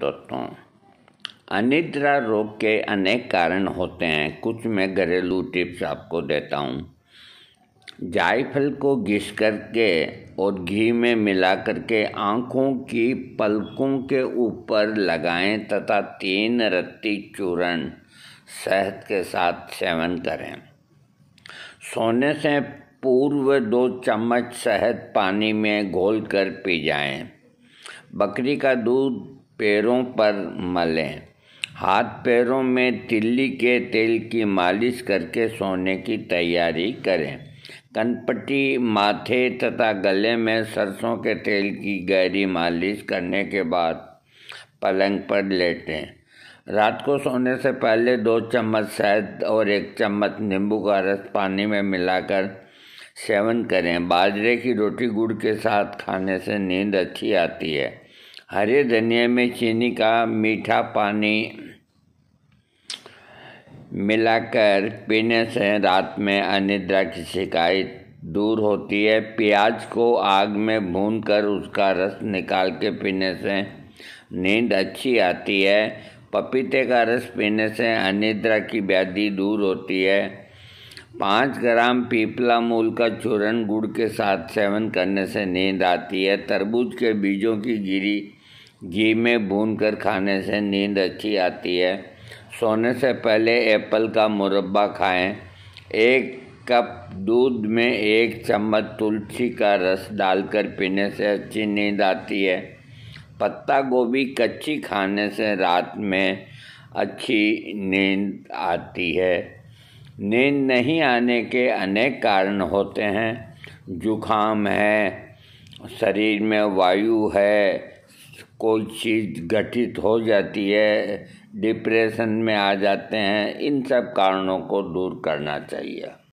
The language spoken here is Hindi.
दोस्तों अनिद्रा रोग के अनेक कारण होते हैं कुछ मैं घरेलू टिप्स आपको देता हूँ जायफल को घिस करके और घी में मिला करके आँखों की पलकों के ऊपर लगाएं तथा तीन रत्ती चूर्ण शहद के साथ सेवन करें सोने से पूर्व दो चम्मच शहद पानी में घोल कर पी जाएं बकरी का दूध पैरों पर मलें हाथ पैरों में तिल्ली के तेल की मालिश करके सोने की तैयारी करें कनपट्टी माथे तथा गले में सरसों के तेल की गहरी मालिश करने के बाद पलंग पर लेटें रात को सोने से पहले दो चम्मच शहद और एक चम्मच नींबू का रस पानी में मिलाकर सेवन करें बाजरे की रोटी गुड़ के साथ खाने से नींद अच्छी आती है हरे धनिया में चीनी का मीठा पानी मिलाकर पीने से रात में अनिद्रा की शिकायत दूर होती है प्याज को आग में भून कर उसका रस निकाल के पीने से नींद अच्छी आती है पपीते का रस पीने से अनिद्रा की व्याधि दूर होती है पाँच ग्राम पीपला मूल का चूरण गुड़ के साथ सेवन करने से नींद आती है तरबूज के बीजों की गिरी घी में भून कर खाने से नींद अच्छी आती है सोने से पहले एप्पल का मुरब्बा खाएं एक कप दूध में एक चम्मच तुलसी का रस डालकर पीने से अच्छी नींद आती है पत्ता गोभी कच्ची खाने से रात में अच्छी नींद आती है नींद नहीं आने के अनेक कारण होते हैं जुखाम है शरीर में वायु है कोई चीज़ गठित हो जाती है डिप्रेशन में आ जाते हैं इन सब कारणों को दूर करना चाहिए